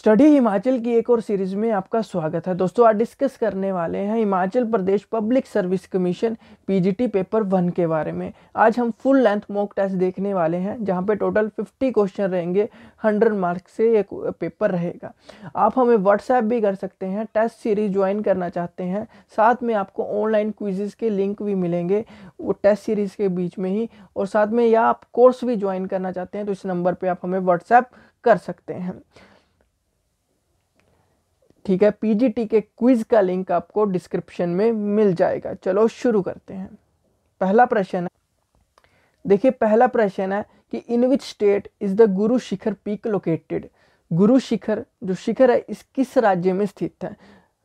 study Himachal की एक और सीरीज में आपका स्वागत है दोस्तों आज डिस्कस करने वाले हैं Himachal Pradesh public service commission PGT paper one के बारे में आज हम फुल लेंथ मॉक टेस्ट देखने वाले हैं जहां पे टोटल 50 क्वेश्चन रहेंगे 100 मार्क्स से एक पेपर रहेगा आप हमें व्हाट्सएप भी कर सकते हैं टेस्ट सीरीज ज्वाइन करना चाहते हैं साथ में आपको ऑनलाइन क्विजेज के लिंक भी मिलेंगे वो टेस्ट सीरीज़ के बीच में ही और साथ में या आप कोर्स भी ज्वाइन करना चाहते हैं तो इस नंबर पर आप हमें व्हाट्सएप कर सकते हैं ठीक है पीजीटी के क्विज का लिंक आपको डिस्क्रिप्शन में मिल जाएगा चलो शुरू करते हैं पहला प्रश्न है देखिए पहला प्रश्न है कि in which state is the Guru Shikhar peak located गुरु शिखर जो शिखर है इस किस राज्य में स्थित है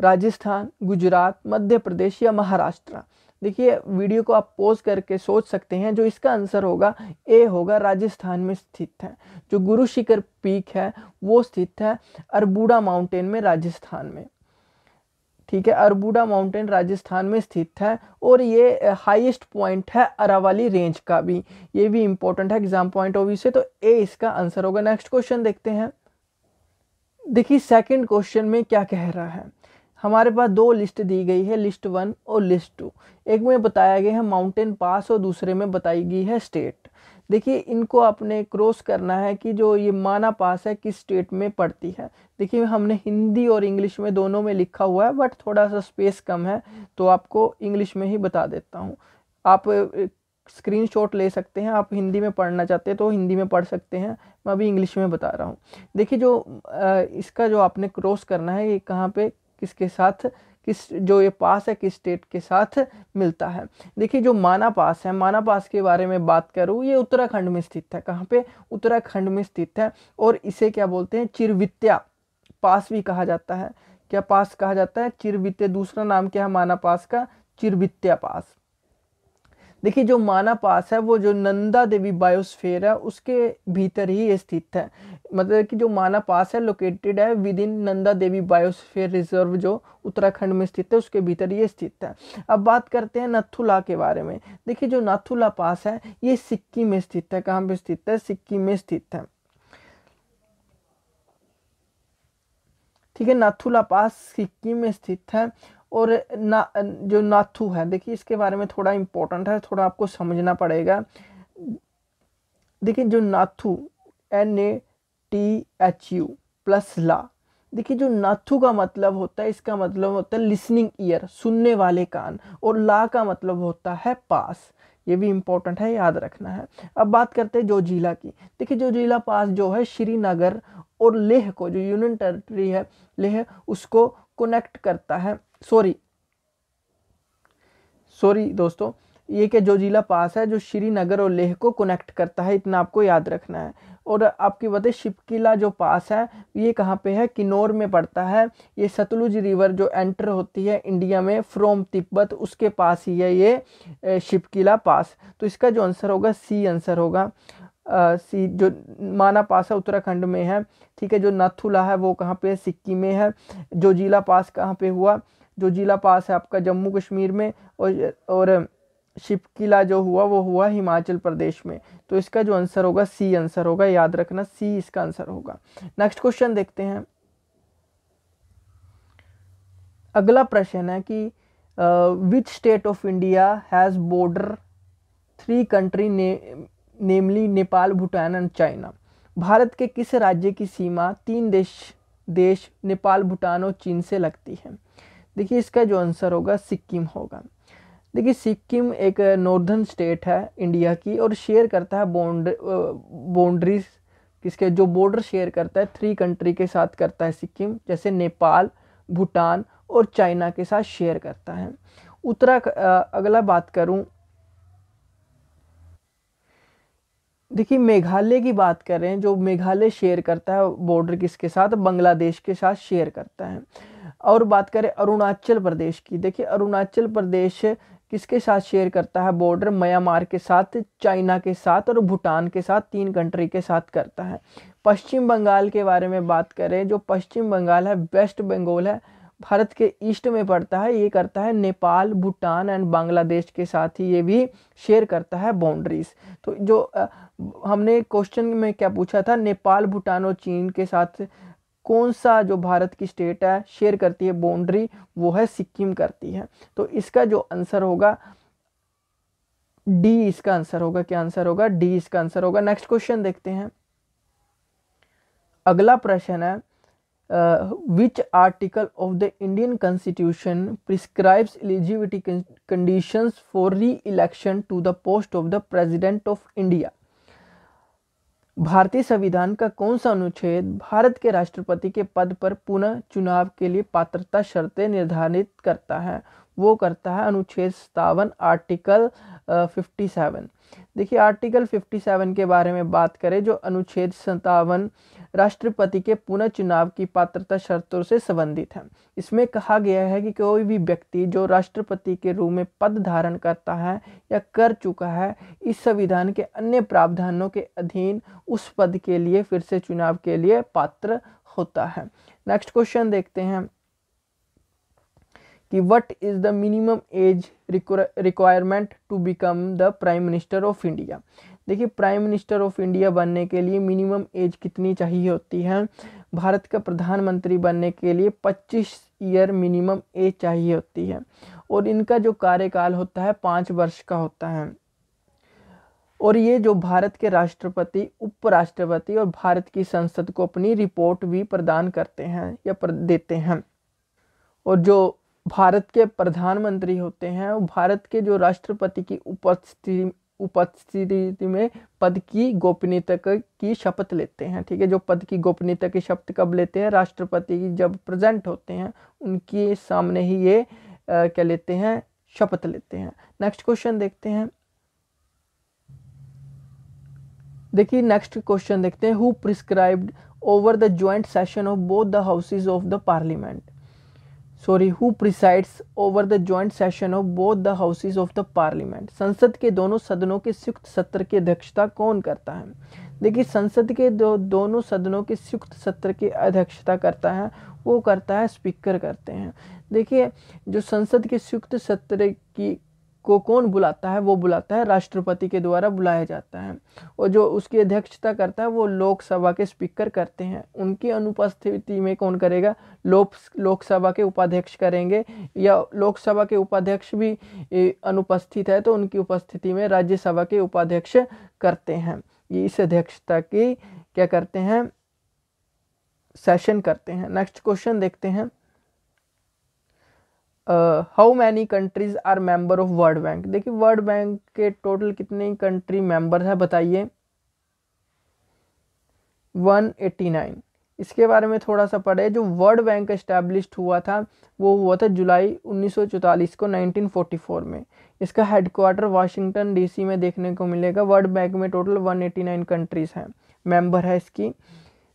राजस्थान गुजरात मध्य प्रदेश या महाराष्ट्र देखिए वीडियो को आप पोज करके सोच सकते हैं जो इसका आंसर होगा ए होगा राजस्थान में स्थित है जो गुरु शिखर पीक है वो स्थित है अरबूडा माउंटेन में राजस्थान में ठीक है अरबूडा माउंटेन राजस्थान में स्थित है और ये हाईएस्ट पॉइंट है अरावाली रेंज का भी ये भी इंपॉर्टेंट है एग्जाम पॉइंट ऑफ व्यू से तो ए इसका आंसर होगा नेक्स्ट क्वेश्चन देखते हैं देखिए सेकंड क्वेश्चन में क्या कह रहा है हमारे पास दो लिस्ट दी गई है लिस्ट वन और लिस्ट टू एक में बताया गया है माउंटेन पास और दूसरे में बताई गई है स्टेट देखिए इनको आपने क्रॉस करना है कि जो ये माना पास है किस स्टेट में पड़ती है देखिए हमने हिंदी और इंग्लिश में दोनों में लिखा हुआ है बट थोड़ा सा स्पेस कम है तो आपको इंग्लिश में ही बता देता हूँ आप स्क्रीनशॉट ले सकते हैं आप हिंदी में पढ़ना चाहते हैं तो हिंदी में पढ़ सकते हैं मैं अभी इंग्लिश में बता रहा हूँ देखिए जो इसका जो आपने क्रॉस करना है ये कहाँ पे किसके साथ किस जो ये पास है किस स्टेट के साथ मिलता है देखिए जो माना पास है माना पास के बारे में बात करूँ ये उत्तराखंड में स्थित है कहाँ पे उत्तराखंड में स्थित है और इसे क्या बोलते हैं चिरवित्या पास भी कहा जाता है क्या पास कहा जाता है चिरवित्या दूसरा नाम क्या है माना पास का चिरवित्या पास देखिए जो माना पास है वो जो नंदा देवी बायोस्फेयर है उसके भीतर ही स्थित है मतलब कि जो माना पास है लोकेटेड है within Nanda Devi biosphere reserve जो उत्तराखंड में स्थित है उसके भीतर ये स्थित है अब बात करते हैं नाथुला के बारे में देखिए जो नाथुला पास है ये सिक्किम में स्थित है कहाँ पे स्थित है सिक्किम में स्थित है ठीक है नाथुला पास सिक्किम में स्थित है और ना जो नाथू है देखिए इसके बारे में थोड़ा इम्पोर्टेंट है थोड़ा आपको समझना पड़ेगा देखिए जो Nathu N A T H U plus La देखिए जो नाथू का मतलब होता है इसका मतलब होता है लिसनिंग ईयर सुनने वाले कान और ला का मतलब होता है पास ये भी इम्पोर्टेंट है याद रखना है अब बात करते हैं जो जिला की देखिए जो जिला पास जो है श्रीनगर और लेह को जो यूनियन टेरिटरी है लेह उसको कनेक्ट करता है सॉरी सॉरी दोस्तों ये जो जिला पास है जो श्रीनगर और लेह को कनेक्ट करता है इतना आपको याद रखना है और आपकी बताए शिपकिला जो पास है ये कहाँ पे है किन्नौर में पड़ता है ये सतलुज रिवर जो एंटर होती है इंडिया में फ्रॉम तिब्बत उसके पास ही है ये शिपकिला पास तो इसका जो आंसर होगा सी आंसर होगा सी जो माना पास है उत्तराखंड में है ठीक है जो नाथुला है वो कहाँ पे है सिक्किम में है जो जिला पास कहाँ पे हुआ जो जिला पास है आपका जम्मू कश्मीर में और और शिपकिला जो हुआ वो हुआ हिमाचल प्रदेश में तो इसका जो आंसर होगा सी आंसर होगा याद रखना सी इसका आंसर होगा नेक्स्ट क्वेश्चन देखते हैं अगला प्रश्न है कि which state of India has border three country ने namely Nepal Bhutan and China Bharat के किस राज्य की सीमा तीन देश देश नेपाल भूटान और चीन से लगती है देखिए इसका जो आंसर होगा सिक्किम होगा देखिए सिक्किम एक नॉर्दर्न स्टेट है इंडिया की और शेयर करता है बाउंड बाउंड्रीज किसके जो बॉर्डर शेयर करता है थ्री कंट्री के साथ करता है सिक्किम जैसे नेपाल भूटान और चाइना के साथ शेयर करता है उत्तराखंड अगला बात करूं देखिए मेघालय की बात करें जो मेघालय शेयर करता है बॉर्डर किसके साथ बांग्लादेश के साथ शेयर करता है और बात करें अरुणाचल प्रदेश की देखिए अरुणाचल प्रदेश किसके साथ शेयर करता है बॉर्डर म्यांमार के साथ चाइना के साथ और भूटान के साथ तीन कंट्री के साथ करता है पश्चिम बंगाल के बारे में बात करें जो पश्चिम बंगाल है वेस्ट बंगाल है भारत के ईस्ट में पड़ता है ये करता है नेपाल भूटान एंड बांग्लादेश के साथ ही ये भी शेयर करता है बाउंड्रीज तो जो हमने क्वेश्चन में क्या पूछा था नेपाल भूटान और चीन के साथ कौन सा जो भारत की स्टेट है शेयर करती है बाउंड्री वो है सिक्किम करती है तो इसका जो आंसर होगा डी इसका आंसर होगा क्या आंसर होगा डी इसका आंसर होगा नेक्स्ट क्वेश्चन देखते हैं अगला प्रश्न है which article of the Indian constitution prescribes eligibility condition for re election to the post of the president of India भारतीय संविधान का कौन सा अनुच्छेद भारत के राष्ट्रपति के पद पर पुनः चुनाव के लिए पात्रता शर्तें निर्धारित करता है वो करता है अनुच्छेद सतावन आर्टिकल फिफ्टी सेवन देखिए आर्टिकल फिफ्टी सेवन के बारे में बात करें जो अनुच्छेद सतावन राष्ट्रपति के पुनः चुनाव की पात्रता शर्तों से संबंधित है इसमें कहा गया है कि कोई भी व्यक्ति जो राष्ट्रपति के रूप में पद धारण करता है या कर चुका है इस संविधान के अन्य प्रावधानों के अधीन उस पद के लिए फिर से चुनाव के लिए पात्र होता है नेक्स्ट क्वेश्चन देखते हैं कि what is the minimum age requirement to become the prime minister of India देखिए प्राइम मिनिस्टर ऑफ इंडिया बनने के लिए मिनिमम एज कितनी चाहिए होती है भारत का प्रधानमंत्री बनने के लिए 25 ईयर मिनिमम एज चाहिए होती है और इनका जो कार्यकाल होता है पाँच वर्ष का होता है और ये जो भारत के राष्ट्रपति उपराष्ट्रपति और भारत की संसद को अपनी रिपोर्ट भी प्रदान करते हैं या देते हैं और जो भारत के प्रधानमंत्री होते हैं वो भारत के जो राष्ट्रपति की उपस्थिति उपस्थिति में पद की गोपनीयता की शपथ लेते हैं ठीक है जो पद की गोपनीयता की शपथ कब लेते हैं राष्ट्रपति जब प्रेजेंट होते हैं उनके सामने ही ये आ, क्या लेते हैं शपथ लेते हैं नेक्स्ट क्वेश्चन देखते हैं देखिए नेक्स्ट क्वेश्चन देखते हैं who prescribed over the joint session of both the houses of the parliament sorry who presides over the joint session of both the houses of the parliament संसद के दोनों सदनों के संयुक्त सत्र की अध्यक्षता कौन करता है देखिए संसद के दो दोनों सदनों के संयुक्त सत्र की अध्यक्षता करता है वो करता है स्पीकर करते हैं देखिए जो संसद के संयुक्त सत्र की को कौन बुलाता है वो बुलाता है राष्ट्रपति के द्वारा बुलाया जाता है और जो उसकी अध्यक्षता करता है वो लोकसभा के स्पीकर करते हैं उनकी अनुपस्थिति में कौन करेगा लोक लोकसभा के उपाध्यक्ष करेंगे या लोकसभा के उपाध्यक्ष भी अनुपस्थित है तो उनकी उपस्थिति में राज्यसभा के उपाध्यक्ष करते हैं ये इस अध्यक्षता की क्या करते हैं सेशन करते हैं नेक्स्ट क्वेश्चन देखते हैं how many countries are member of world bank देखिए वर्ल्ड बैंक के टोटल कितने कंट्री मेंबर है बताइए 189 इसके बारे में थोड़ा सा पढ़े जो वर्ल्ड बैंक इस्टेब्लिश हुआ था वो हुआ था जुलाई 1944 को 1944 में इसका हेडक्वार्टर वाशिंगटन डीसी में देखने को मिलेगा वर्ल्ड बैंक में टोटल 189 कंट्रीज़ हैं मेंबर है इसकी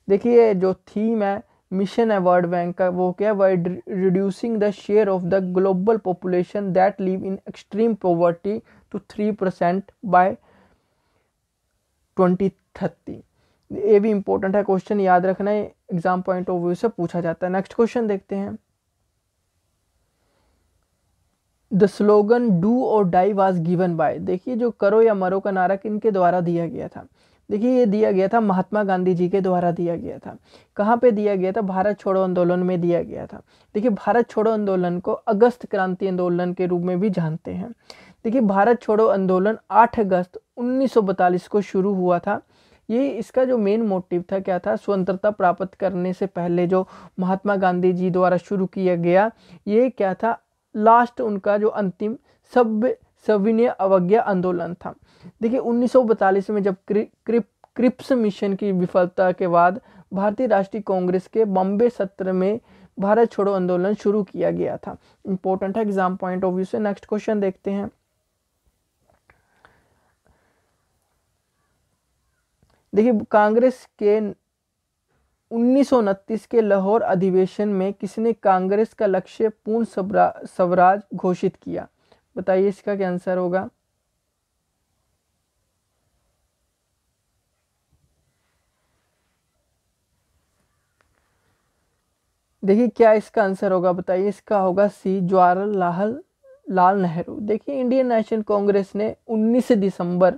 देखिए जो थीम है मिशन अवार्ड बैंक का वो क्या है reducing the share of the global population that live in extreme poverty to three percent by twenty thirty ये भी इंपॉर्टेंट है क्वेश्चन याद रखना है एग्जाम पॉइंट ऑफ व्यू से पूछा जाता है नेक्स्ट क्वेश्चन देखते हैं the slogan do or die was given by देखिए जो करो या मरो का नारा किन के द्वारा दिया गया था देखिए ये दिया गया था महात्मा गांधी जी के द्वारा दिया गया था कहाँ पे दिया गया था भारत छोड़ो आंदोलन में दिया गया था देखिए भारत छोड़ो आंदोलन को अगस्त क्रांति आंदोलन के रूप में भी जानते हैं देखिए भारत छोड़ो आंदोलन 8 अगस्त उन्नीस को शुरू हुआ था ये इसका जो मेन मोटिव था क्या था स्वतंत्रता प्राप्त करने से पहले जो महात्मा गांधी जी द्वारा शुरू किया गया ये क्या था लास्ट उनका जो अंतिम सभ्य सविनय अवज्ञा आंदोलन था देखिए 1942 में जब क्रिप क्रिप क्रिप्स मिशन की विफलता के बाद भारतीय राष्ट्रीय कांग्रेस के बॉम्बे सत्र में भारत छोड़ो आंदोलन शुरू किया गया था इंपॉर्टेंट है एग्जाम पॉइंट ऑफ व्यू से नेक्स्ट क्वेश्चन देखते हैं देखिए कांग्रेस के उन्नीस के लाहौर अधिवेशन में किसने कांग्रेस का लक्ष्य पूर्ण स्वराज घोषित किया बताइए इसका क्या आंसर होगा देखिए क्या इसका आंसर होगा बताइए इसका होगा सी जवाहरलाल लाल नेहरू देखिए इंडियन नेशनल कांग्रेस ने 19 दिसंबर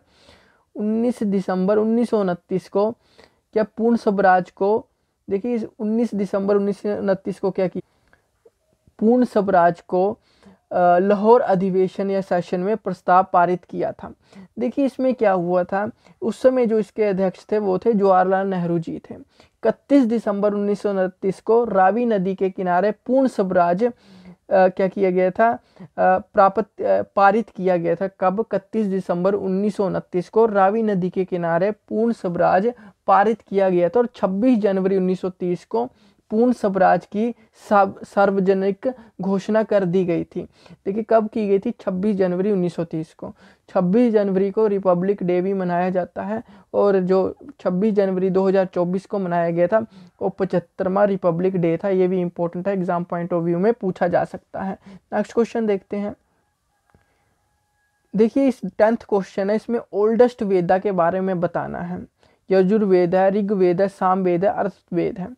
19 दिसंबर उन्नीस को क्या पूर्ण स्वराज को देखिए 19 दिसंबर उन्नीस को क्या किया पूर्ण स्वराज को लाहौर अधिवेशन या सेशन में प्रस्ताव पारित किया था देखिए इसमें क्या हुआ था उस समय जो इसके अध्यक्ष थे वो थे जवाहरलाल नेहरू जी थे इकतीस दिसंबर उन्नीस को रावी नदी के किनारे पूर्ण स्वराज क्या किया गया था प्राप्त पारित किया गया था कब इकतीस दिसंबर उन्नीस को रावी नदी के किनारे पूर्ण स्वराज पारित किया गया था और 26 जनवरी 1930 को पूर्ण स्वराज की सार्वजनिक घोषणा कर दी गई थी देखिए कब की गई थी 26 जनवरी 1930 को 26 जनवरी को रिपब्लिक डे भी मनाया जाता है और जो 26 जनवरी 2024 को मनाया गया था वो पचहत्तरवा रिपब्लिक डे था ये भी इम्पोर्टेंट है एग्जाम पॉइंट ऑफ व्यू में पूछा जा सकता है नेक्स्ट क्वेश्चन देखते हैं देखिए इस टेंथ क्वेश्चन है इसमें ओल्डेस्ट वेदा के बारे में बताना है यजुर्वेद है ऋग्वेद है सामवेद है अर्थवेद है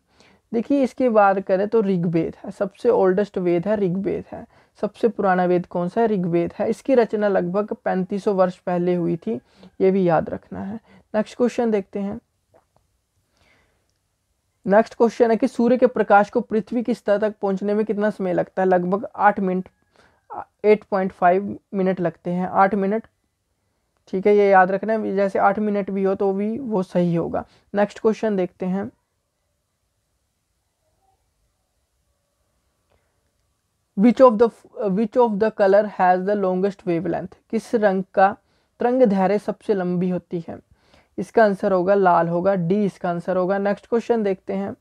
देखिए इसके बाद करें तो ऋग्वेद है सबसे ओल्डेस्ट वेद है ऋग्वेद है सबसे पुराना वेद कौन सा है ऋग्वेद है इसकी रचना लगभग 3500 वर्ष पहले हुई थी ये भी याद रखना है नेक्स्ट क्वेश्चन देखते हैं नेक्स्ट क्वेश्चन है कि सूर्य के प्रकाश को पृथ्वी की सतह तक पहुंचने में कितना समय लगता है लगभग आठ minute eight point five minute लगते हैं आठ मिनट ठीक है ये याद रखना है जैसे आठ मिनट भी हो तो भी वो सही होगा नेक्स्ट क्वेश्चन देखते हैं which of the which of the colour has the longest wavelength किस रंग का तरंग धैर्य सबसे लंबी होती है इसका आंसर होगा लाल होगा डी इसका आंसर होगा नेक्स्ट क्वेश्चन देखते हैं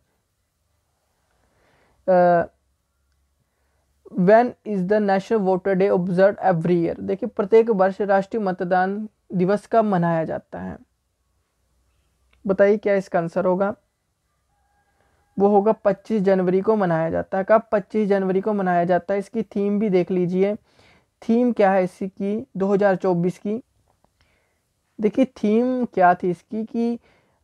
when is the national voter day observe every year देखिए प्रत्येक वर्ष राष्ट्रीय मतदान दिवस का मनाया जाता है बताइए क्या इसका आंसर होगा वो होगा 25 जनवरी को मनाया जाता है कब 25 जनवरी को मनाया जाता है इसकी थीम भी देख लीजिए थीम क्या है इसकी 2024 की देखिए थीम क्या थी इसकी कि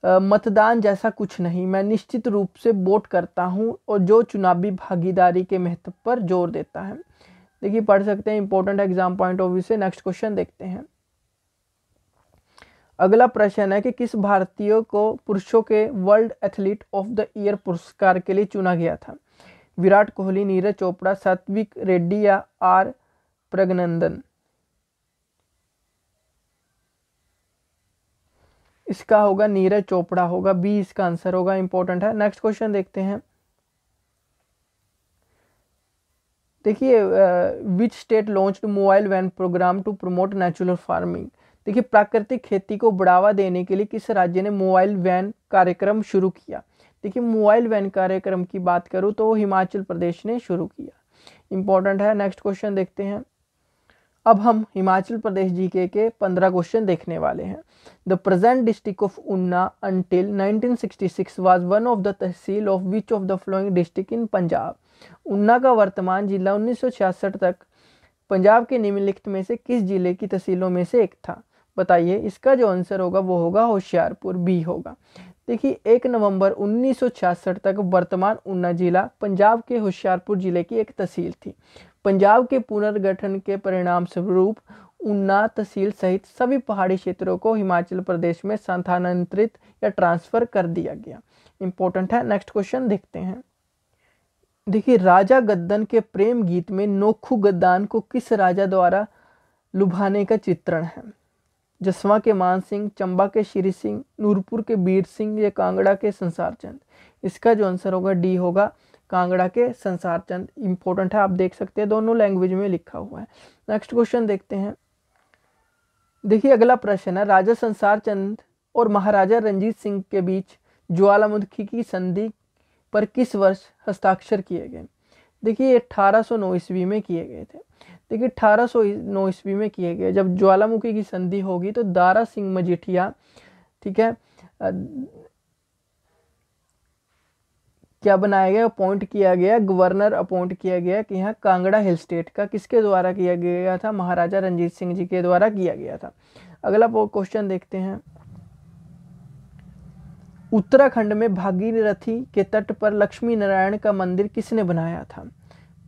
मतदान जैसा कुछ नहीं मैं निश्चित रूप से वोट करता हूँ और जो चुनावी भागीदारी के महत्व पर जोर देता है देखिए पढ़ सकते हैं important exam point of view से नेक्स्ट क्वेश्चन देखते हैं अगला प्रश्न है कि किस भारतीय को पुरुषों के world athlete of the year पुरस्कार के लिए चुना गया था विराट कोहली नीरज चोपड़ा सात्विक रेड्डी या आर प्रगनंदन इसका होगा नीरज चोपड़ा होगा बी इसका आंसर होगा इंपॉर्टेंट है नेक्स्ट क्वेश्चन देखते हैं देखिए which state launch mobile van programme to promote natural farming देखिए प्राकृतिक खेती को बढ़ावा देने के लिए किस राज्य ने मोबाइल वैन कार्यक्रम शुरू किया देखिए मोबाइल वैन कार्यक्रम की बात करूँ तो हिमाचल प्रदेश ने शुरू किया इंपॉर्टेंट है नेक्स्ट क्वेश्चन देखते हैं अब हम हिमाचल प्रदेश जी के पंद्रह क्वेश्चन देखने वाले हैं the present district of Una until 1966 was one of the tehsil of which of the following district in Punjab Una का वर्तमान जिला 1966 तक पंजाब के निम्नलिखित में से किस जिले की तहसीलों में से एक था बताइए इसका जो आंसर होगा वो होगा होशियारपुर बी होगा देखिए एक नवंबर 1966 तक वर्तमान ऊना जिला पंजाब के होशियारपुर जिले की एक तहसील थी पंजाब के पुनर्गठन के परिणाम स्वरूप ऊना तहसील सहित सभी पहाड़ी क्षेत्रों को हिमाचल प्रदेश में स्थानांतरित या ट्रांसफर कर दिया गया इंपॉर्टेंट है नेक्स्ट क्वेश्चन देखते हैं देखिए राजा गद्दन के प्रेम गीत में नोखू गद्दान को किस राजा द्वारा लुभाने का चित्रण है जसवा के मान सिंह चंबा के श्री सिंह नूरपुर के बीर सिंह या कांगड़ा के संसार चंद इसका जो आंसर होगा डी होगा कांगड़ा के संसार चंद इंपॉर्टेंट है आप देख सकते हैं दोनों लैंग्वेज में लिखा हुआ है नेक्स्ट क्वेश्चन देखते हैं देखिए अगला प्रश्न है राजा संसार चंद और महाराजा रंजीत सिंह के बीच ज्वालामुखी की संधि पर किस वर्ष हस्ताक्षर किए गए देखिए अठारह सौ ईस्वी में किए गए थे देखिए अठारह सौ नौ ईस्वी में किए गए जब ज्वालामुखी की संधि होगी तो दारा सिंह मजिठिया ठीक है क्या बनाया गया अपॉइंट किया गया गवर्नर अपॉइंट किया गया कि यहाँ कांगड़ा हिल स्टेट का किसके द्वारा किया गया था महाराजा रंजीत सिंह जी के द्वारा किया गया था अगला क्वेश्चन देखते हैं उत्तराखंड में भागीरथी के तट पर लक्ष्मी नारायण का मंदिर किसने बनाया था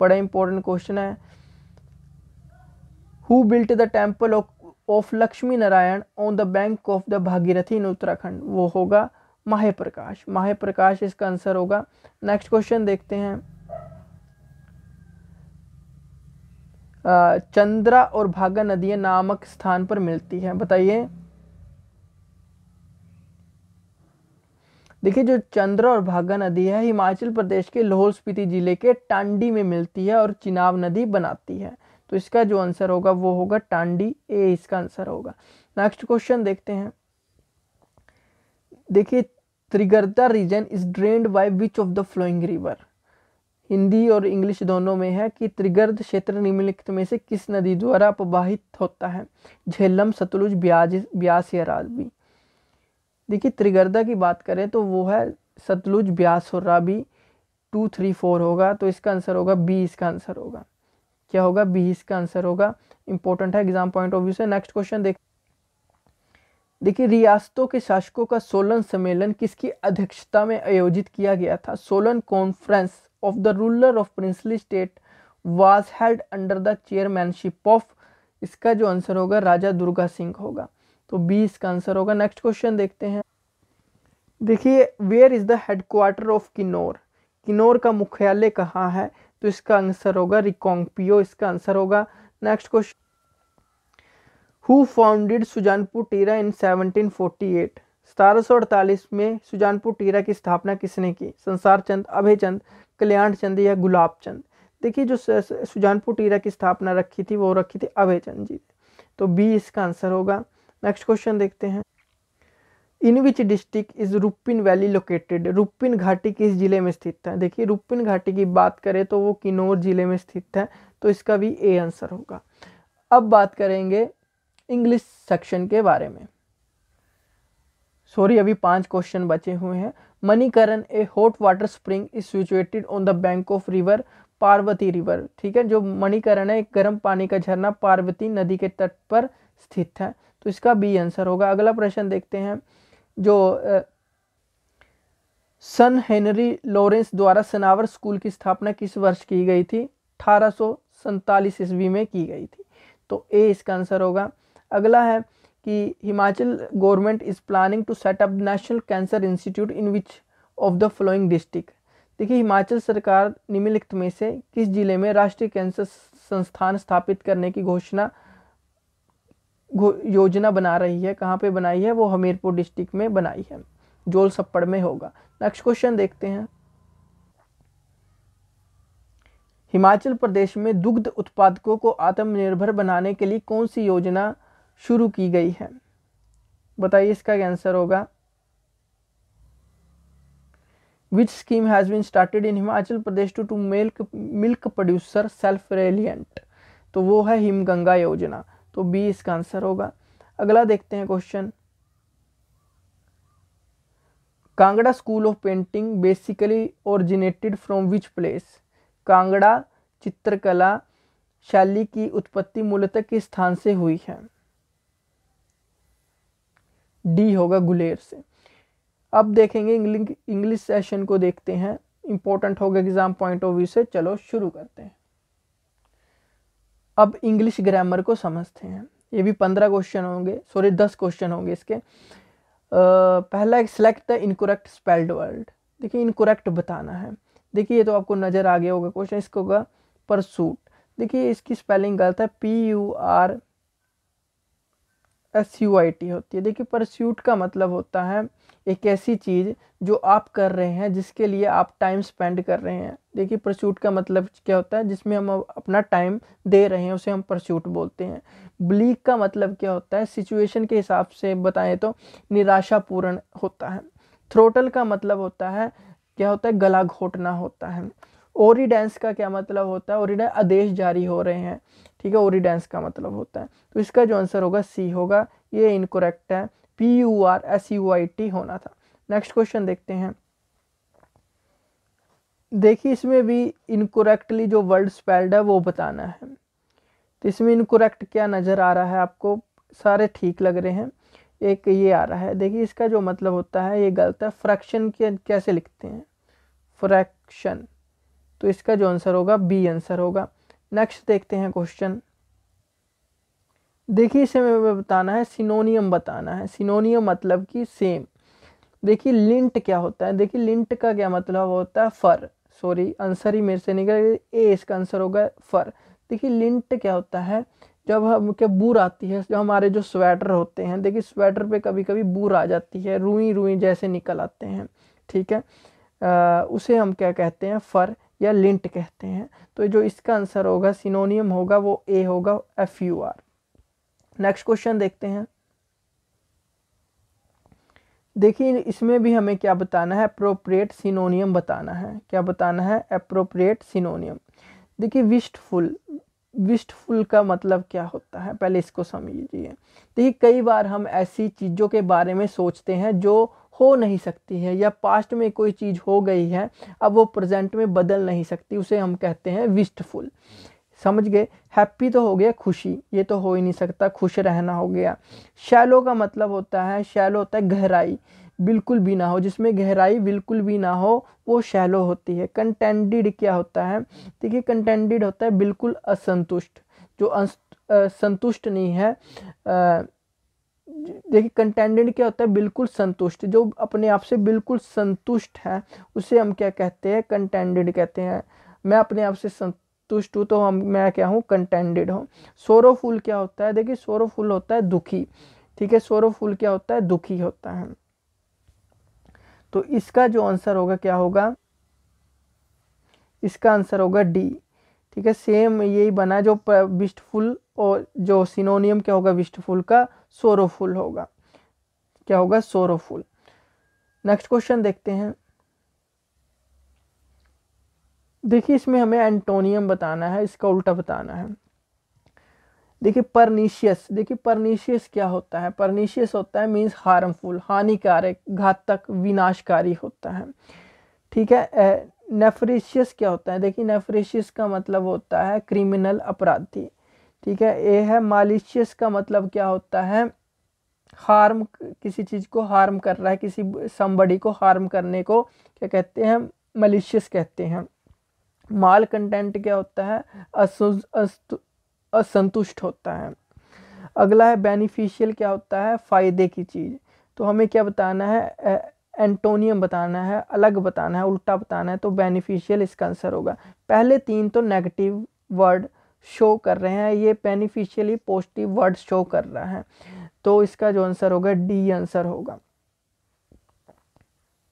बड़ा इंपॉर्टेंट क्वेश्चन है who built the temple of Lakshmi Narayan on the bank of the Bhagirathi in Uttarakhand वो होगा माह प्रकाश माह प्रकाश इसका आंसर होगा नेक्स्ट क्वेश्चन देखते हैं चंद्रा और भागा नदियां नामक स्थान पर मिलती हैं बताइए देखिए जो चंद्रा और भागा नदी है हिमाचल प्रदेश के लाहौल स्पीति जिले के टांडी में मिलती है और चिनाब नदी बनाती है तो इसका जो आंसर होगा वो होगा टांडी ए इसका आंसर होगा नेक्स्ट क्वेश्चन देखते हैं देखिए Trigarta region is drained by which of the following river Hindi और इंग्लिश दोनों में है कि त्रिगर्द क्षेत्र निम्नलिखित में से किस नदी द्वारा प्रवाहित होता है झेलम सतलुज ब्याज ब्यास या रावी देखिए त्रिगर्दा की बात करें तो वो है सतलुज ब्यास और रावी टू थ्री फोर होगा तो इसका आंसर होगा बी इसका आंसर होगा क्या होगा बी इसका आंसर होगा इंपॉर्टेंट है एग्जाम पॉइंट ऑफ व्यू से नेक्स्ट क्वेश्चन देख देखिए रियासतों के शासकों का सोलन सम्मेलन किसकी अध्यक्षता में आयोजित किया गया था Solan conference of the ruler of princely state was held under the chairmanship of इसका जो आंसर होगा राजा दुर्गा सिंह होगा तो बी इसका आंसर होगा नेक्स्ट क्वेश्चन देखते हैं देखिए where is the headquarter of Kinnaur Kinnaur का मुख्यालय कहाँ है तो इसका आंसर होगा रिकोंगपियो इसका आंसर होगा next question who founded Sujanpur Tira in 1748 1748 में सुजानपुर टीरा की स्थापना किसने की संसार चंद अभय चंद कल्याण चंद या गुलाब चंद देखिए जो सुजानपुर टीरा की स्थापना रखी थी वो रखी थी अभय चंद जी तो बी इसका आंसर होगा नेक्स्ट क्वेश्चन देखते हैं in which district is Rupin valley located Rupin घाटी किस जिले में स्थित है देखिए रुपिन घाटी की बात करें तो वो किन्नौर जिले में स्थित है तो इसका भी ए आंसर होगा अब बात करेंगे इंग्लिश सेक्शन के बारे में सॉरी अभी पांच क्वेश्चन बचे हुए हैं Manikaran a hot water spring is situated on the bank of river Parvati river ठीक है जो मणिकरण है एक गर्म पानी का झरना पार्वती नदी के तट पर स्थित है तो इसका बी आंसर होगा अगला प्रश्न देखते हैं जो सन हेनरी लॉरेंस द्वारा सनावर स्कूल की स्थापना किस वर्ष की गई थी अठारह ईस्वी में की गई थी तो ए इसका आंसर होगा अगला है कि Himachal government is planning to set up national cancer institute in which of the following district देखिए हिमाचल सरकार निम्नलिखित में से किस जिले में राष्ट्रीय कैंसर संस्थान स्थापित करने की घोषणा योजना बना रही है कहाँ पे बनाई है वो हमीरपुर डिस्ट्रिक्ट में बनाई है जोल सप्पड़ में होगा नेक्स्ट क्वेश्चन देखते हैं हिमाचल प्रदेश में दुग्ध उत्पादकों को आत्मनिर्भर बनाने के लिए कौन सी योजना शुरू की गई है बताइए इसका आंसर होगा which scheme has been started in Himachal Pradesh to to milk milk producer self reliant तो वो है हिमगंगा योजना तो बी इसका आंसर होगा अगला देखते हैं question Kangra school of painting basically originated from which place Kangra चित्रकला शैली की उत्पत्ति मूलतः किस स्थान से हुई है डी होगा गुलेर से अब देखेंगे इंग्लिश सेशन को देखते हैं इंपॉर्टेंट होगा एग्जाम पॉइंट ऑफ व्यू से चलो शुरू करते हैं अब इंग्लिश ग्रामर को समझते हैं ये भी पंद्रह क्वेश्चन होंगे सॉरी दस क्वेश्चन होंगे इसके पहला एक select the incorrect spelled word देखिए इनकोरेक्ट बताना है देखिए ये तो आपको नज़र आ गया होगा क्वेश्चन इसको होगा परसूट देखिए इसकी स्पेलिंग गलत है P U R S U I T होती है देखिए परस्यूट का मतलब होता है एक ऐसी चीज़ जो आप कर रहे हैं जिसके लिए आप टाइम स्पेंड कर रहे हैं देखिए प्रस्यूट का मतलब क्या होता है जिसमें हम अपना टाइम दे रहे हैं उसे हम प्रस्यूट बोलते हैं ब्लीक का मतलब क्या होता है सिचुएशन के हिसाब से बताएं तो निराशापूर्ण होता है थ्रोटल का मतलब होता है क्या होता है गला घोटना होता है ओरिडेंस का क्या मतलब होता है ओरिडेंस आदेश जारी हो रहे हैं ठीक है ओरिडेंस का मतलब होता है तो इसका जो आंसर होगा सी होगा ये इनकोरेक्ट है P U R S U I T होना था नेक्स्ट क्वेश्चन देखते हैं देखिए इसमें भी इनकोरेक्टली जो वर्ड स्पेल्ड है वो बताना है तो इसमें इनकोरेक्ट क्या नज़र आ रहा है आपको सारे ठीक लग रहे हैं एक ये आ रहा है देखिए इसका जो मतलब होता है ये गलत है फ्रैक्शन कैसे लिखते हैं फ्रैक्शन तो इसका जो आंसर होगा बी आंसर होगा नेक्स्ट देखते हैं क्वेश्चन देखिए इसे हमें बताना है सिनोनियम बताना है सिनोनियम मतलब कि सेम देखिए लिंट क्या होता है देखिए लिंट का क्या मतलब होता है फर सॉरी आंसर ही मेरे से निकल ए इसका आंसर होगा फर देखिए लिंट क्या होता है जब हम क्या बूर आती है जो हमारे जो स्वेटर होते हैं देखिए स्वेटर पे कभी कभी बूर आ जाती है रुई रुई जैसे निकल आते हैं ठीक है आ, उसे हम क्या कहते हैं फर या लिंट कहते हैं तो जो इसका आंसर होगा सिनोनियम होगा वो ए होगा F U R next question देखते हैं देखिए इसमें भी हमें क्या बताना है अप्रोप्रिएट सिनोनियम बताना है क्या बताना है अप्रोप्रिएट सिनोनियम देखिए विस्टफुल विस्टफुल का मतलब क्या होता है पहले इसको समझिए देखिए कई बार हम ऐसी चीज़ों के बारे में सोचते हैं जो हो नहीं सकती है या पास्ट में कोई चीज़ हो गई है अब वो प्रेजेंट में बदल नहीं सकती उसे हम कहते हैं विस्टफुल समझ गए हैप्पी तो हो गया खुशी ये तो हो ही नहीं सकता खुश रहना हो गया शैलो का मतलब होता है शैलो होता है गहराई बिल्कुल भी ना हो जिसमें गहराई बिल्कुल भी ना हो वो शैलो होती है कंटेंडेड क्या होता है देखिए कंटेंडेड होता है बिल्कुल असंतुष्ट जो संतुष्ट नहीं है देखिए कंटेंडेड क्या होता है बिल्कुल संतुष्ट जो अपने आप से बिल्कुल संतुष्ट है उसे हम क्या कहते हैं कंटेंडेड कहते हैं मैं अपने आप से तुश टू तो हम मैं क्या हूँ कंटेंडेड हूँ फूल क्या होता है देखिए फूल होता है दुखी ठीक है फूल क्या होता है दुखी होता है तो इसका जो आंसर होगा क्या होगा इसका आंसर होगा डी ठीक है सेम यही बना जो फूल और जो सिनोनियम क्या होगा फूल का सोरोफुल होगा क्या होगा सोरोफुल नेक्स्ट क्वेश्चन देखते हैं देखिए इसमें हमें एंटोनियम बताना है इसका उल्टा बताना है देखिए परनीशियस देखिए परनीशियस क्या होता है परनीशियस होता है मीन्स हार्मफुल हानिकारक घातक विनाशकारी होता है ठीक है नेफ्रेशियस क्या होता है देखिए नेफ्रेशियस का मतलब होता है क्रिमिनल अपराधी ठीक है ए है मालिशियस का मतलब क्या होता है हार्म किसी चीज़ को हार्म कर रहा है किसी संबड़ी को हार्म करने को क्या कहते हैं मलिशियस कहते हैं माल कंटेंट क्या होता है असंतुष्ट होता है अगला है बेनिफिशियल क्या होता है फ़ायदे की चीज़ तो हमें क्या बताना है एंटोनियम बताना है अलग बताना है उल्टा बताना है तो बेनिफिशियल इसका आंसर होगा पहले तीन तो नेगेटिव वर्ड शो कर रहे हैं ये बेनिफिशियली पॉजिटिव वर्ड शो कर रहा है तो इसका जो आंसर होगा डी आंसर होगा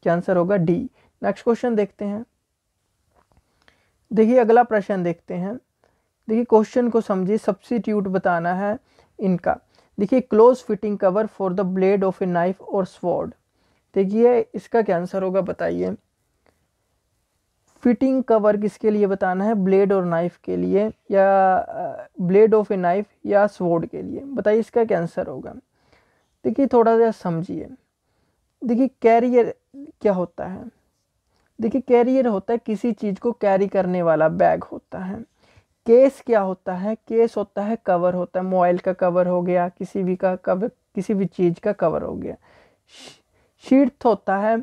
क्या आंसर होगा डी नेक्स्ट क्वेश्चन देखते हैं देखिए अगला प्रश्न देखते हैं देखिए क्वेश्चन को समझिए सब्सिट्यूट बताना है इनका देखिए close fitting cover for the blade of a knife or sword देखिए इसका क्या आंसर होगा बताइए फिटिंग कवर किसके लिए बताना है ब्लेड और नाइफ के लिए या ब्लेड ऑफ ए नाइफ या स्वॉर्ड के लिए बताइए इसका क्या आंसर होगा देखिए थोड़ा सा समझिए देखिए कैरियर क्या होता है देखिए कैरियर होता है किसी चीज़ को कैरी करने वाला बैग होता है केस क्या होता है केस होता है कवर होता है मोबाइल का कवर हो गया किसी भी का कवर किसी भी चीज़ का कवर हो गया शीट होता है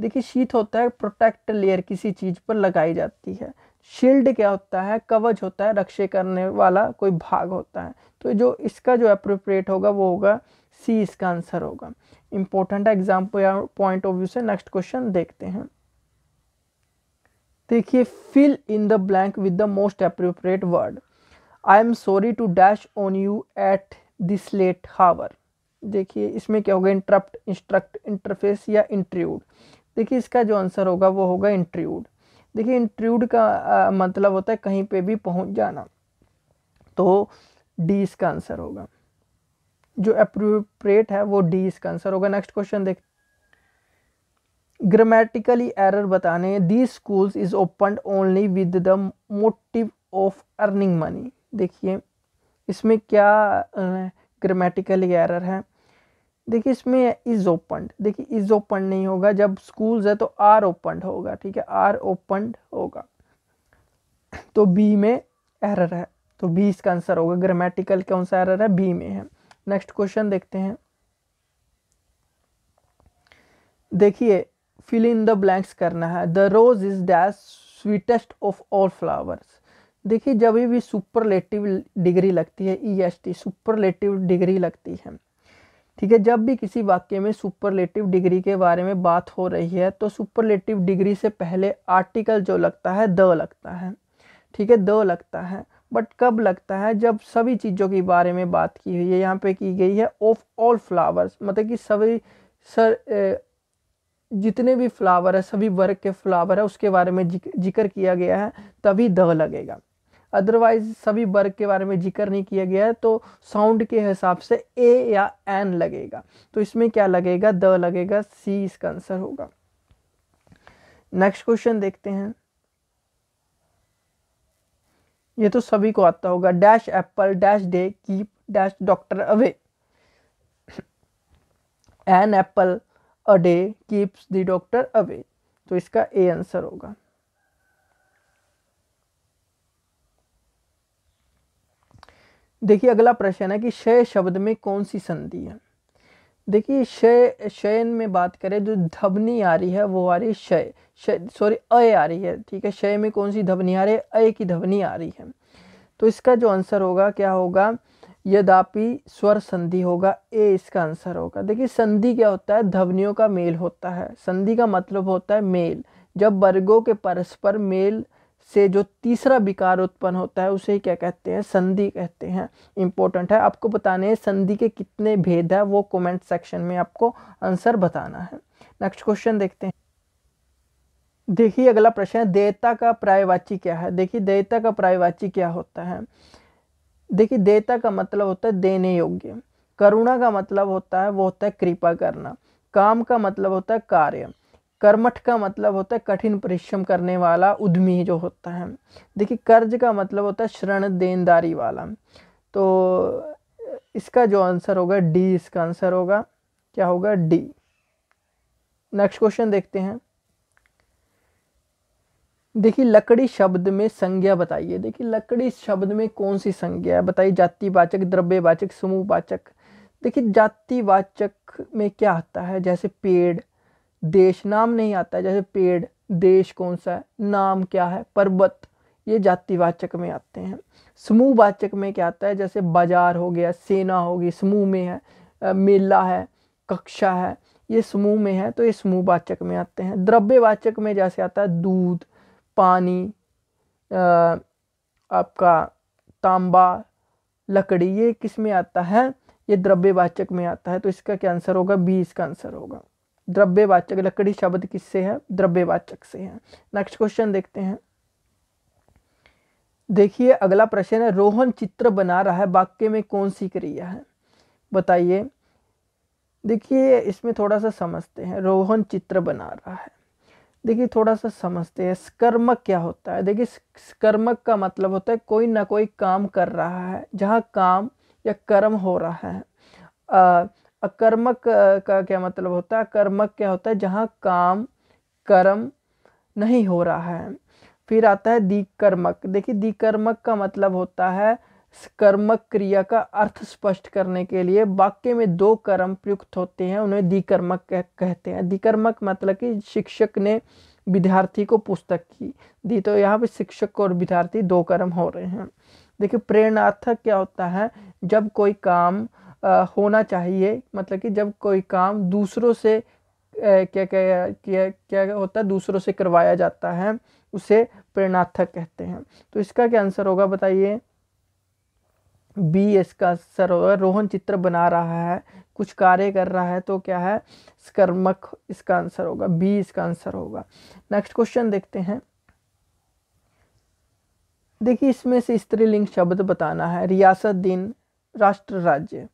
देखिए शीत होता है प्रोटेक्ट लेयर किसी चीज़ पर लगाई जाती है शील्ड क्या होता है कवच होता है रक्षे करने वाला कोई भाग होता है तो जो इसका जो अप्रोप्रिएट होगा वो होगा सी इसका आंसर होगा इंपॉर्टेंट या पॉइंट ऑफ व्यू से नेक्स्ट क्वेश्चन देखते हैं देखिए fill in the blank with the most appropriate word I am sorry to dash on you at this late hour देखिए इसमें क्या होगा इंटरप्ट इंस्ट्रक्ट इंटरफेस या इंट्रूड देखिए इसका जो आंसर होगा वो होगा इंट्रीड देखिए इंट्रूड का आ, मतलब होता है कहीं पे भी पहुंच जाना तो डी इसका आंसर होगा जो अप्रोप्रिएट है वो डी इसका आंसर होगा नेक्स्ट क्वेश्चन देख ग्रामेटिकली एरर बताने the schools is open only with the motive of earning money देखिए इसमें क्या ग्रामेटिकली एरर है देखिए इसमें इज़ ओपन देखिए इज़ ओपन नहीं होगा जब स्कूल्स है तो आर ओपन होगा ठीक है आर ओपन होगा तो बी में एरर है तो बी इसका आंसर होगा ग्रामेटिकल कौन सा एरर है बी में है नेक्स्ट क्वेश्चन देखते हैं देखिए फिल इन द ब्लैंक्स करना है the rose is dash sweetest of all flowers देखिए जब भी सुपरलेटिव डिग्री लगती है E S T superlative degree लगती है ठीक है जब भी किसी वाक्य में सुपरलेटिव डिग्री के बारे में बात हो रही है तो सुपरलेटिव डिग्री से पहले आर्टिकल जो लगता है द लगता है ठीक है द लगता है बट कब लगता है जब सभी चीज़ों के बारे में बात की हुई है यहाँ पे की गई है ऑफ ऑल फ्लावर्स मतलब कि सभी सर जितने भी फ्लावर है सभी वर्ग के फ्लावर है उसके बारे में जिक्र किया गया है तभी द लगेगा अदरवाइज सभी वर्ग के बारे में जिक्र नहीं किया गया है तो साउंड के हिसाब से ए या एन लगेगा तो इसमें क्या लगेगा द लगेगा सी इसका आंसर होगा नेक्स्ट क्वेश्चन देखते हैं ये तो सभी को आता होगा dash apple dash day keep dash doctor away an apple a day keeps the doctor away तो इसका ए आंसर होगा देखिए अगला प्रश्न है कि शय शब्द में कौन सी संधि है देखिए शय शयन में बात करें जो तो धबनी आ रही है वो आ रही है शय सॉरी अय आ रही है ठीक है शय में कौन सी धबनी आ रही है अय की धबनी आ रही है तो इसका जो आंसर होगा क्या होगा यदापि स्वर संधि होगा ए इसका आंसर होगा देखिए संधि क्या होता है ध्वनियों का मेल होता है संधि का मतलब होता है मेल जब वर्गों के परस्पर मेल से जो तीसरा विकार उत्पन्न होता है उसे क्या कहते हैं संधि कहते हैं इम्पोर्टेंट है आपको बताने हैं संधि के कितने भेद है वो कमेंट सेक्शन में आपको आंसर बताना है नेक्स्ट क्वेश्चन देखते हैं देखिए अगला प्रश्न है देवता का प्रायवाची क्या है देखिए देवता का प्रायवाची क्या होता है देखिए देता का मतलब होता है देने योग्य करुणा का मतलब होता है वो होता है कृपा करना काम का मतलब होता है कार्य कर्मठ का मतलब होता है कठिन परिश्रम करने वाला उद्यमी जो होता है देखिए कर्ज का मतलब होता है शरण देनदारी वाला तो इसका जो आंसर होगा डी इसका आंसर होगा क्या होगा डी नेक्स्ट क्वेश्चन देखते हैं देखिए लकड़ी शब्द में संज्ञा बताइए देखिए लकड़ी शब्द में कौन सी संज्ञा है बताइए जातिवाचक द्रव्यवाचक समूहवाचक देखिए जातिवाचक में क्या आता है जैसे पेड़ देश नाम नहीं आता है जैसे पेड़ देश कौन सा है नाम क्या है पर्वत ये जातिवाचक में आते हैं समूहवाचक में क्या आता है जैसे बाजार हो गया सेना होगी समूह में है मेला है कक्षा है ये समूह में है तो ये समूहवाचक में आते हैं द्रव्यवाचक में जैसे आता है दूध पानी आपका तांबा लकड़ी ये किस में आता है ये द्रव्यवाचक में आता है तो इसका क्या आंसर होगा बी इसका आंसर होगा द्रव्यवाचक लकड़ी शब्द किससे है द्रव्यवाचक से है नेक्स्ट क्वेश्चन देखते हैं देखिए अगला प्रश्न है रोहन चित्र बना रहा है वाक्य में कौन सी क्रिया है बताइए देखिए इसमें थोड़ा सा समझते हैं रोहन चित्र बना रहा है देखिए थोड़ा सा समझते हैं स्कर्मक क्या होता है देखिए स्कर्मक का मतलब होता है कोई ना कोई काम कर रहा है जहाँ काम या कर्म हो रहा है अकर्मक का क्या मतलब होता है कर्मक क्या होता है जहाँ काम कर्म नहीं हो रहा है फिर आता है दिकर्मक देखिए दिकर्मक का मतलब होता है कर्मक क्रिया का अर्थ स्पष्ट करने के लिए वाक्य में दो कर्म प्रयुक्त होते हैं उन्हें दिकर्मक कहते हैं दिकर्मक मतलब कि शिक्षक ने विद्यार्थी को पुस्तक की दी तो यहाँ पे शिक्षक और विद्यार्थी दो कर्म हो रहे हैं देखिए प्रेरणार्थक क्या होता है जब कोई काम आ, होना चाहिए मतलब कि जब कोई काम दूसरों से क्या क्या क्या क्या होता है दूसरों से करवाया जाता है उसे प्रेरणार्थक कहते हैं तो इसका क्या आंसर होगा बताइए बी एस का सर रोहन चित्र बना रहा है कुछ कार्य कर रहा है तो क्या है स्कर्मक इसका आंसर होगा बी इसका आंसर होगा नेक्स्ट क्वेश्चन देखते हैं देखिए इसमें से स्त्रीलिंग शब्द बताना है रियासत दिन राष्ट्र राज्य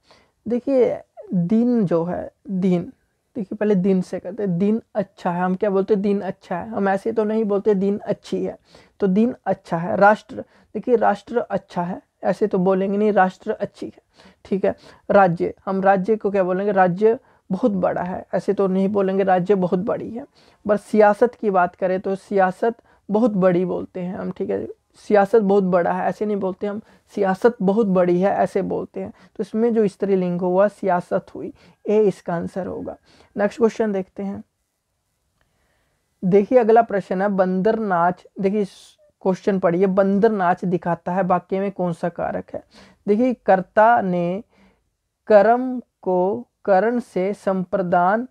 देखिए दिन जो है दिन देखिए पहले दिन से करते दिन अच्छा है हम क्या बोलते दिन अच्छा है हम ऐसे तो नहीं बोलते दिन अच्छी है तो दिन अच्छा है राष्ट्र देखिए राष्ट्र अच्छा है ऐसे तो बोलेंगे नहीं राष्ट्र अच्छी है ठीक है राज्य हम राज्य को क्या बोलेंगे राज्य बहुत बड़ा है ऐसे तो नहीं बोलेंगे राज्य बहुत बड़ी है पर सियासत की बात करें तो सियासत बहुत बड़ी बोलते हैं हम ठीक है सियासत बहुत बड़ा है ऐसे नहीं बोलते हम सियासत बहुत बड़ी है ऐसे बोलते हैं तो इसमें जो स्त्रीलिंग हुआ सियासत हुई ए इसका आंसर होगा नेक्स्ट क्वेश्चन देखते हैं देखिए अगला प्रश्न है बंदर नाच देखिए क्वेश्चन पढ़िए बंदर नाच दिखाता है वाक्य में कौन सा कारक है देखिए कर्ता ने कर्म को करण से संप्रदान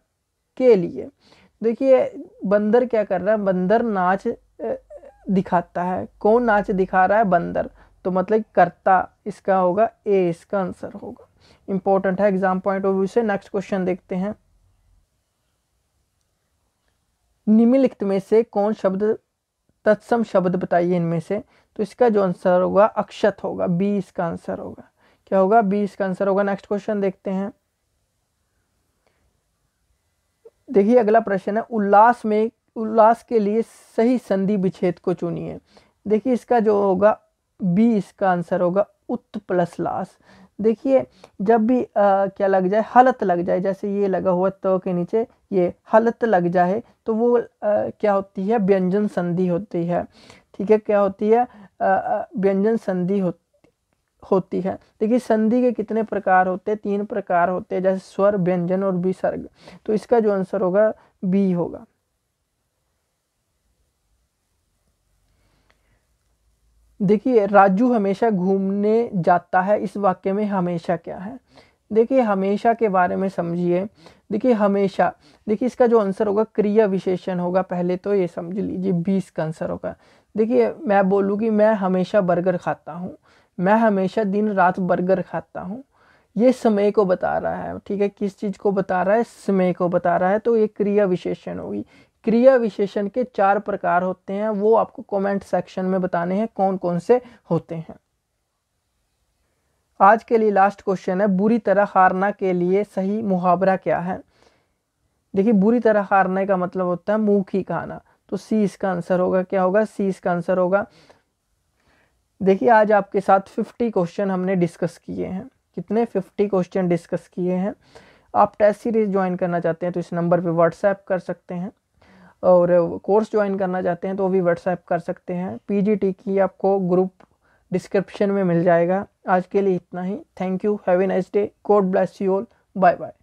के लिए देखिए बंदर क्या कर रहा है बंदर नाच दिखाता है कौन नाच दिखा रहा है बंदर तो मतलब कर्ता इसका होगा ए इसका आंसर होगा इंपॉर्टेंट है एग्जाम पॉइंट ऑफ व्यू से नेक्स्ट क्वेश्चन देखते हैं निम्नलिखित में से कौन शब्द तत्सम शब्द बताइए इनमें से तो इसका जो आंसर होगा अक्षत होगा बी इसका आंसर होगा क्या होगा बी इसका आंसर होगा नेक्स्ट क्वेश्चन देखते हैं देखिए अगला प्रश्न है उल्लास में उल्लास के लिए सही संधि विच्छेद को चुनिए देखिए इसका जो होगा बी इसका आंसर होगा उत् प्लस लास देखिए जब भी आ, क्या लग जाए हलत लग जाए जैसे ये लगा हुआ तो के नीचे ये हलत लग जाए तो वो आ, क्या होती है व्यंजन संधि होती है ठीक है क्या होती है व्यंजन संधि हो होती है देखिए संधि के कितने प्रकार होते हैं तीन प्रकार होते हैं जैसे स्वर व्यंजन और विसर्ग तो इसका जो आंसर होगा बी होगा देखिए राजू हमेशा घूमने जाता है इस वाक्य में हमेशा क्या है देखिए हमेशा के बारे में समझिए देखिए हमेशा देखिए इसका जो आंसर होगा क्रिया विशेषण होगा पहले तो ये समझ लीजिए बीस का आंसर होगा देखिए मैं बोलूँ कि मैं हमेशा बर्गर खाता हूँ मैं हमेशा दिन रात बर्गर खाता हूँ ये समय को बता रहा है ठीक है किस चीज़ को बता रहा है समय को बता रहा है तो ये क्रिया विशेषण होगी क्रिया विशेषण के चार प्रकार होते हैं वो आपको कमेंट सेक्शन में बताने हैं कौन कौन से होते हैं आज के लिए लास्ट क्वेश्चन है बुरी तरह हारना के लिए सही मुहावरा क्या है देखिए बुरी तरह हारने का मतलब होता है मुंह ही खाना तो सी इसका आंसर होगा क्या होगा सी इसका आंसर होगा देखिए आज आपके साथ फिफ्टी क्वेश्चन हमने डिस्कस किए हैं कितने फिफ्टी क्वेश्चन डिस्कस किए हैं आप टेस्ट सीरीज ज्वाइन करना चाहते हैं तो इस नंबर पे व्हाट्सएप कर सकते हैं और कोर्स ज्वाइन करना चाहते हैं तो वो भी व्हाट्सएप कर सकते हैं पीजीटी की आपको ग्रुप डिस्क्रिप्शन में मिल जाएगा आज के लिए इतना ही thank you have a nice day God bless you all bye bye